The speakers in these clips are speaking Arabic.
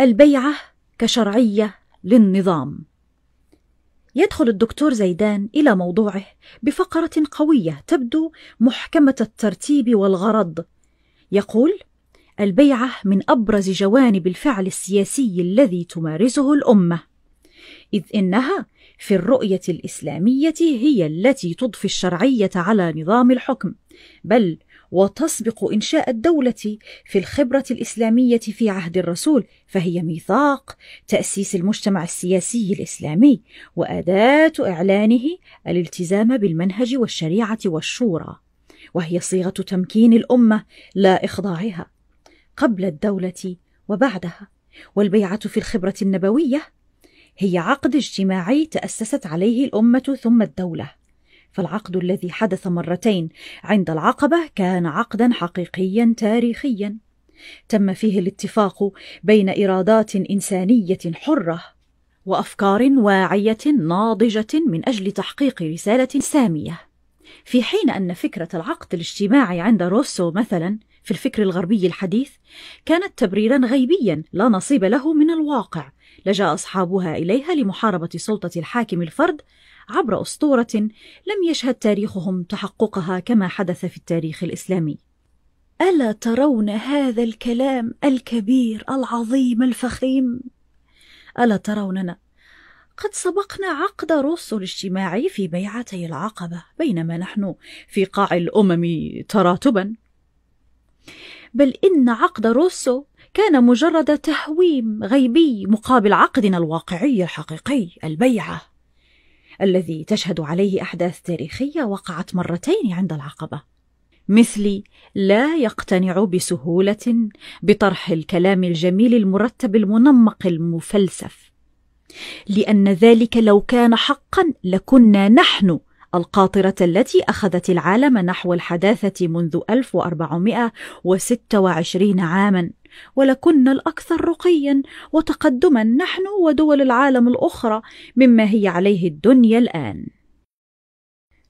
البيعة كشرعية للنظام يدخل الدكتور زيدان إلى موضوعه بفقرة قوية تبدو محكمة الترتيب والغرض يقول البيعة من أبرز جوانب الفعل السياسي الذي تمارسه الأمة إذ إنها في الرؤية الإسلامية هي التي تضفي الشرعية على نظام الحكم بل وتسبق إنشاء الدولة في الخبرة الإسلامية في عهد الرسول فهي ميثاق تأسيس المجتمع السياسي الإسلامي وأداة إعلانه الالتزام بالمنهج والشريعة والشورى وهي صيغة تمكين الأمة لا إخضاعها قبل الدولة وبعدها والبيعة في الخبرة النبوية هي عقد اجتماعي تأسست عليه الأمة ثم الدولة فالعقد الذي حدث مرتين عند العقبة كان عقدا حقيقيا تاريخيا تم فيه الاتفاق بين إرادات إنسانية حرة وأفكار واعية ناضجة من أجل تحقيق رسالة سامية في حين أن فكرة العقد الاجتماعي عند روسو مثلا في الفكر الغربي الحديث كانت تبريرا غيبيا لا نصيب له من الواقع لجا أصحابها إليها لمحاربة سلطة الحاكم الفرد عبر أسطورة لم يشهد تاريخهم تحققها كما حدث في التاريخ الإسلامي. ألا ترون هذا الكلام الكبير العظيم الفخيم؟ ألا تروننا قد سبقنا عقد روسو الاجتماعي في بيعتي العقبة بينما نحن في قاع الأمم تراتبا بل إن عقد روسو كان مجرد تهويم غيبي مقابل عقدنا الواقعي الحقيقي البيعه الذي تشهد عليه احداث تاريخيه وقعت مرتين عند العقبه مثلي لا يقتنع بسهوله بطرح الكلام الجميل المرتب المنمق المفلسف لان ذلك لو كان حقا لكنا نحن القاطرة التي أخذت العالم نحو الحداثة منذ 1426 عاماً ولكنا الأكثر رقيًا وتقدمًا نحن ودول العالم الأخرى مما هي عليه الدنيا الآن.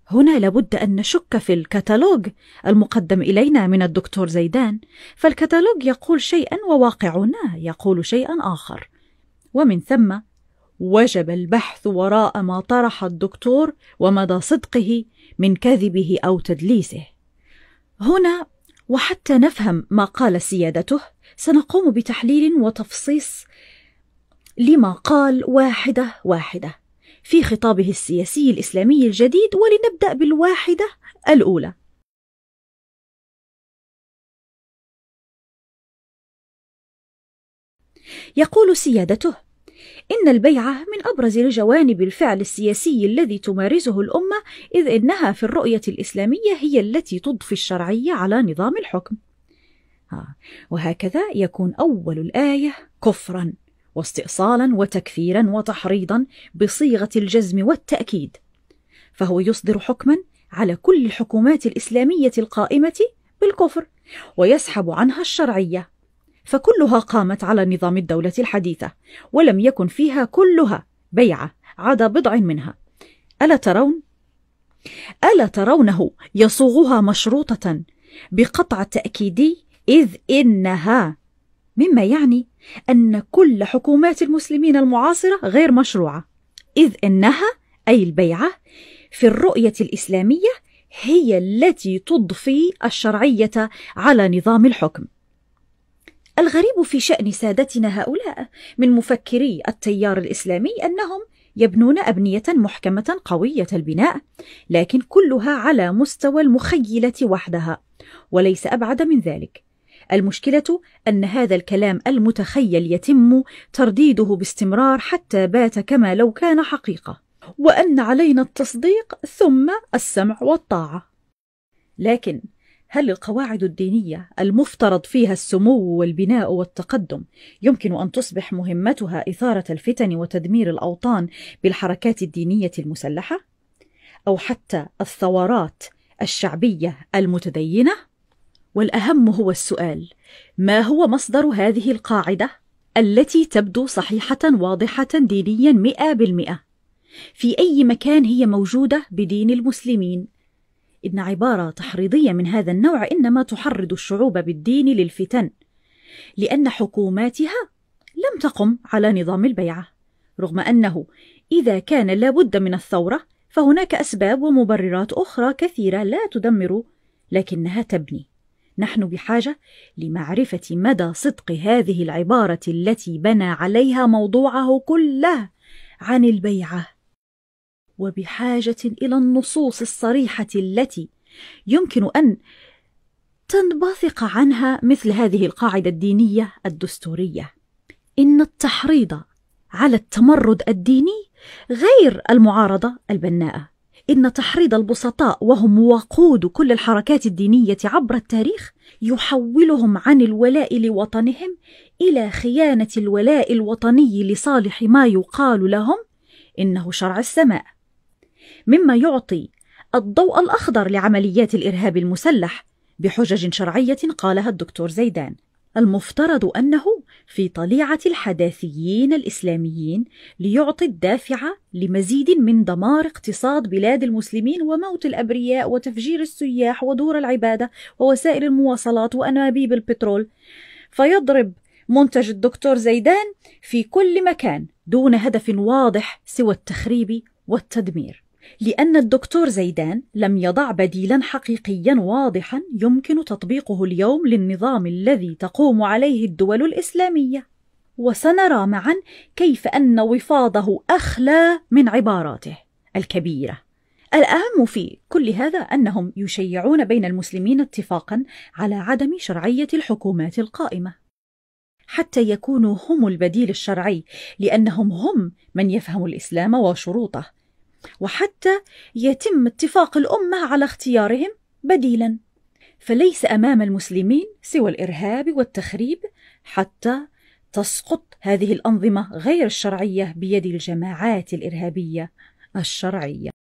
هنا لابد أن نشك في الكتالوج المقدم إلينا من الدكتور زيدان، فالكتالوج يقول شيئًا وواقعنا يقول شيئًا آخر، ومن ثم وجب البحث وراء ما طرح الدكتور ومدى صدقه من كذبه أو تدليسه. هنا وحتى نفهم ما قال سيادته سنقوم بتحليل وتفصيص لما قال واحدة واحدة في خطابه السياسي الإسلامي الجديد ولنبدأ بالواحدة الأولى يقول سيادته إن البيعة من أبرز جوانب الفعل السياسي الذي تمارسه الأمة إذ إنها في الرؤية الإسلامية هي التي تضفي الشرعية على نظام الحكم آه، وهكذا يكون أول الآية كفرا واستئصالا وتكفيرا وتحريضا بصيغة الجزم والتأكيد فهو يصدر حكما على كل الحكومات الإسلامية القائمة بالكفر ويسحب عنها الشرعية فكلها قامت على نظام الدولة الحديثة ولم يكن فيها كلها بيعة عدا بضع منها ألا ترون؟ ألا ترونه يصوغها مشروطة بقطع تأكيدي إذ إنها مما يعني أن كل حكومات المسلمين المعاصرة غير مشروعة إذ إنها أي البيعة في الرؤية الإسلامية هي التي تضفي الشرعية على نظام الحكم الغريب في شأن سادتنا هؤلاء من مفكري التيار الإسلامي أنهم يبنون أبنية محكمة قوية البناء، لكن كلها على مستوى المخيلة وحدها، وليس أبعد من ذلك. المشكلة أن هذا الكلام المتخيل يتم ترديده باستمرار حتى بات كما لو كان حقيقة، وأن علينا التصديق ثم السمع والطاعة. لكن هل القواعد الدينية المفترض فيها السمو والبناء والتقدم يمكن أن تصبح مهمتها إثارة الفتن وتدمير الأوطان بالحركات الدينية المسلحة؟ أو حتى الثورات الشعبية المتدينة؟ والأهم هو السؤال: ما هو مصدر هذه القاعدة التي تبدو صحيحة واضحة دينيا مئة بالمئة؟ في أي مكان هي موجودة بدين المسلمين إن عبارة تحريضية من هذا النوع إنما تحرض الشعوب بالدين للفتن لأن حكوماتها لم تقم على نظام البيعة رغم أنه إذا كان لابد من الثورة فهناك أسباب ومبررات أخرى كثيرة لا تدمر لكنها تبني نحن بحاجة لمعرفة مدى صدق هذه العبارة التي بنى عليها موضوعه كله عن البيعة وبحاجة إلى النصوص الصريحة التي يمكن أن تنبثق عنها مثل هذه القاعدة الدينية الدستورية إن التحريض على التمرد الديني غير المعارضة البناءة إن تحريض البسطاء وهم وقود كل الحركات الدينية عبر التاريخ يحولهم عن الولاء لوطنهم إلى خيانة الولاء الوطني لصالح ما يقال لهم إنه شرع السماء مما يعطي الضوء الأخضر لعمليات الإرهاب المسلح بحجج شرعية قالها الدكتور زيدان المفترض أنه في طليعة الحداثيين الإسلاميين ليعطي الدافع لمزيد من دمار اقتصاد بلاد المسلمين وموت الأبرياء وتفجير السياح ودور العبادة ووسائل المواصلات وأنابيب البترول فيضرب منتج الدكتور زيدان في كل مكان دون هدف واضح سوى التخريب والتدمير لأن الدكتور زيدان لم يضع بديلا حقيقيا واضحا يمكن تطبيقه اليوم للنظام الذي تقوم عليه الدول الإسلامية وسنرى معا كيف أن وفاضه أخلى من عباراته الكبيرة الأهم في كل هذا أنهم يشيعون بين المسلمين اتفاقا على عدم شرعية الحكومات القائمة حتى يكونوا هم البديل الشرعي لأنهم هم من يفهم الإسلام وشروطه وحتى يتم اتفاق الامه على اختيارهم بديلا فليس امام المسلمين سوى الارهاب والتخريب حتى تسقط هذه الانظمه غير الشرعيه بيد الجماعات الارهابيه الشرعيه